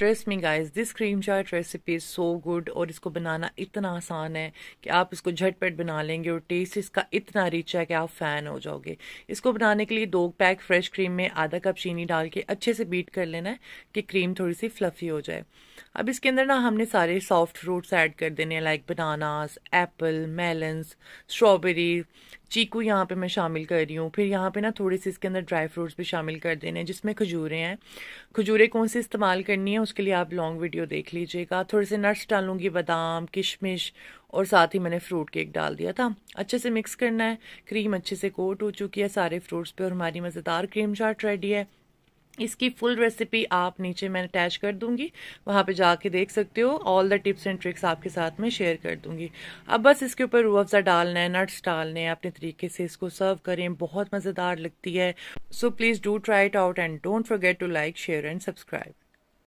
trust me guys this cream chaat recipe is so good और इसको बनाना इतना आसान है कि आप इसको झटपट बना लेंगे और टेस्ट इसका इतना रिच है कि आप फ़ैन हो जाओगे इसको बनाने के लिए दो पैक फ्रेश क्रीम में आधा कप चीनी डाल के अच्छे से बीट कर लेना है कि क्रीम थोड़ी सी फ्लफ़ी हो जाए अब इसके अंदर ना हमने सारे सॉफ्ट फ्रूट्स ऐड कर देने हैं like bananas apple melons strawberry chikoo यहाँ पे मैं शामिल कर रही हूँ फिर यहाँ पे ना थोड़े से इसके अंदर ड्राई फ्रूट्स भी शामिल कर देने हैं जिसमें खजूरें हैं खजूरें कौन सी इस्तेमाल करनी है उसके लिए आप लॉन्ग वीडियो देख लीजिएगा थोड़े से नट्स डालूंगी बादाम किशमिश और साथ ही मैंने फ्रूट केक डाल दिया था अच्छे से मिक्स करना है क्रीम अच्छे से कोट हो चुकी है सारे फ्रूट्स पे और हमारी मज़ेदार क्रीम चाट रेडी है इसकी फुल रेसिपी आप नीचे मैं अटैच कर दूंगी वहाँ पे जाके देख सकते हो all the tips and tricks आपके साथ में शेयर कर दूंगी अब बस इसके ऊपर रू अफ़ज़ा डालना है नट्स डालने हैं अपने तरीके से इसको सर्व करें बहुत मज़ेदार लगती है so please do try it out and don't forget to like share and subscribe